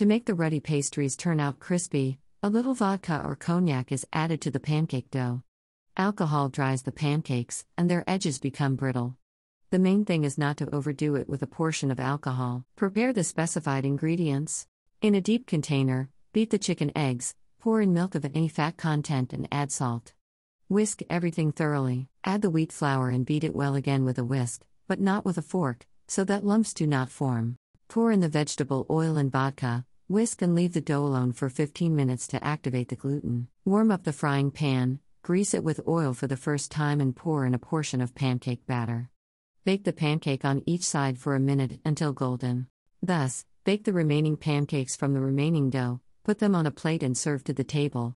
To make the ruddy pastries turn out crispy, a little vodka or cognac is added to the pancake dough. Alcohol dries the pancakes, and their edges become brittle. The main thing is not to overdo it with a portion of alcohol. Prepare the specified ingredients. In a deep container, beat the chicken eggs, pour in milk of any fat content, and add salt. Whisk everything thoroughly. Add the wheat flour and beat it well again with a whisk, but not with a fork, so that lumps do not form. Pour in the vegetable oil and vodka, Whisk and leave the dough alone for 15 minutes to activate the gluten. Warm up the frying pan, grease it with oil for the first time, and pour in a portion of pancake batter. Bake the pancake on each side for a minute until golden. Thus, bake the remaining pancakes from the remaining dough, put them on a plate, and serve to the table.